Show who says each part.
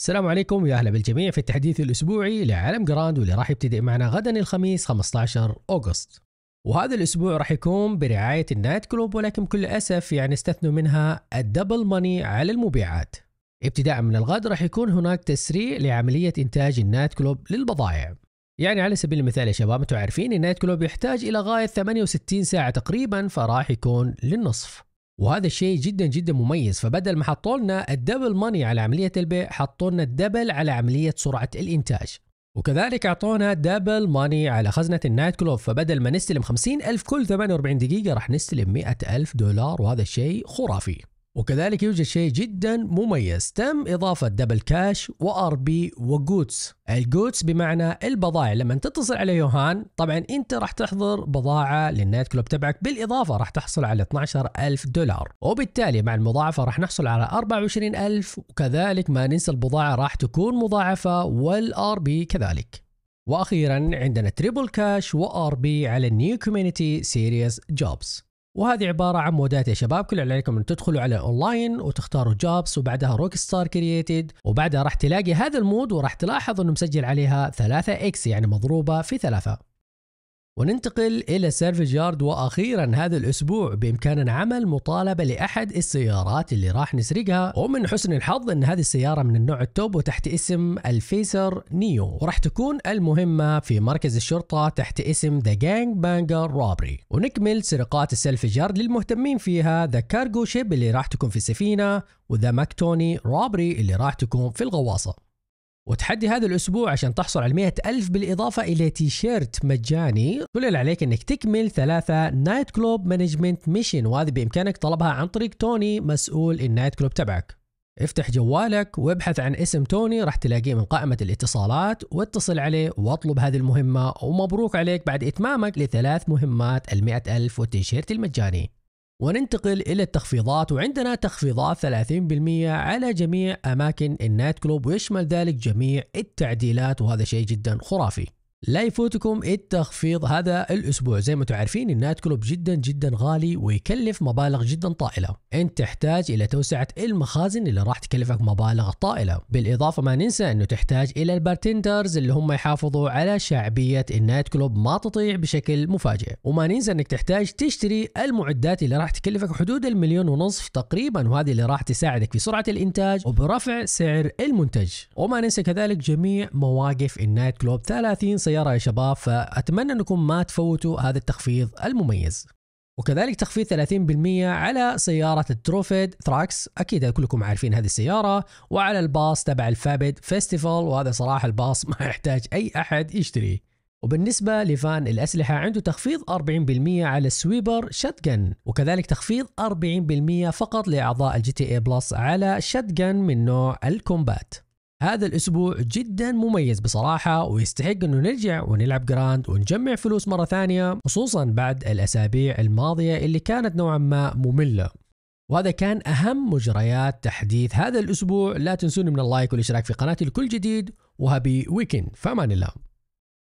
Speaker 1: السلام عليكم يا اهلا بالجميع في التحديث الاسبوعي لعالم جراند واللي راح يبتدئ معنا غدا الخميس 15 اغسطس. وهذا الاسبوع راح يكون برعايه النايت كلوب ولكن بكل اسف يعني استثنوا منها الدبل ماني على المبيعات. ابتداء من الغد راح يكون هناك تسريع لعمليه انتاج النايت كلوب للبضائع. يعني على سبيل المثال يا شباب انتم عارفين النايت كلوب يحتاج الى غايه 68 ساعه تقريبا فراح يكون للنصف. وهذا الشيء جدا جدا مميز فبدل ما حطوا لنا الدبل ماني على عمليه البيع حطوا لنا الدبل على عمليه سرعه الانتاج وكذلك اعطونا دبل ماني على خزنة النايت كلوب فبدل ما نستلم 50 ألف كل 48 دقيقة راح نستلم 100 ألف دولار وهذا الشيء خرافي وكذلك يوجد شيء جدا مميز تم إضافة دبل كاش وآر بي وجوتس الجوتس بمعنى البضائع لما تتصل على يوهان طبعا أنت راح تحضر بضاعة للنايت كلوب تبعك بالإضافة راح تحصل على 12 ألف دولار وبالتالي مع المضاعفة راح نحصل على 24 ألف وكذلك ما ننسى البضاعة راح تكون مضاعفة والآر بي كذلك واخيرا عندنا تريبل كاش وار بي على النيو كوميونتي سيريز جوبز وهذه عبارة عن مودات يا شباب كل اللي عليكم ان تدخلوا على اونلاين وتختاروا جابس وبعدها روك ستار كرييتد وبعدها راح تلاقي هذا المود وراح تلاحظ انه مسجل عليها 3 اكس يعني مضروبة في ثلاثة وننتقل إلى سيرفيج يارد وأخيرا هذا الأسبوع بإمكاننا عمل مطالبة لأحد السيارات اللي راح نسرقها ومن حسن الحظ أن هذه السيارة من النوع التوب وتحت اسم الفيسر نيو وراح تكون المهمة في مركز الشرطة تحت اسم ذا جانج بانجر روبري ونكمل سرقات السيرفيج يارد للمهتمين فيها ذا كارجو شيب اللي راح تكون في السفينة وذا ماكتوني روبري اللي راح تكون في الغواصة وتحدي هذا الأسبوع عشان تحصل على 100 ألف بالإضافة إلى تيشيرت مجاني كل اللي عليك أنك تكمل ثلاثة نايت كلوب مانجمنت ميشن وهذه بإمكانك طلبها عن طريق توني مسؤول النايت كلوب تبعك افتح جوالك وابحث عن اسم توني راح تلاقيه من قائمة الاتصالات واتصل عليه واطلب هذه المهمة ومبروك عليك بعد إتمامك لثلاث مهمات المئة ألف والتيشيرت المجاني وننتقل إلى التخفيضات وعندنا تخفيضات 30% على جميع أماكن النايت كلوب ويشمل ذلك جميع التعديلات وهذا شيء جدا خرافي لا يفوتكم التخفيض هذا الاسبوع زي ما انتم عارفين النايت كلوب جدا جدا غالي ويكلف مبالغ جدا طائله انت تحتاج الى توسعه المخازن اللي راح تكلفك مبالغ طائله بالاضافه ما ننسى انه تحتاج الى البارتندرز اللي هم يحافظوا على شعبيه النايت كلوب ما تطيع بشكل مفاجئ وما ننسى انك تحتاج تشتري المعدات اللي راح تكلفك حدود المليون ونصف تقريبا وهذه اللي راح تساعدك في سرعه الانتاج وبرفع سعر المنتج وما ننسى كذلك جميع مواقف النايت كلوب 30 السيارة يا شباب فأتمنى أنكم ما تفوتوا هذا التخفيض المميز وكذلك تخفيض 30% على سيارة التروفيد ثراكس أكيد كلكم عارفين هذه السيارة وعلى الباص تبع الفابد فيستيفال وهذا صراحة الباص ما يحتاج أي أحد يشتريه وبالنسبة لفان الأسلحة عنده تخفيض 40% على السويبر شاتجن وكذلك تخفيض 40% فقط لأعضاء الجي تي اي بلس على شاتجن من نوع الكومبات هذا الأسبوع جدا مميز بصراحة ويستحق أنه نرجع ونلعب جراند ونجمع فلوس مرة ثانية خصوصا بعد الأسابيع الماضية اللي كانت نوعا ما مملة وهذا كان أهم مجريات تحديث هذا الأسبوع لا تنسوني من اللايك والاشتراك في قناتي لكل جديد وهابي ويكند فمان الله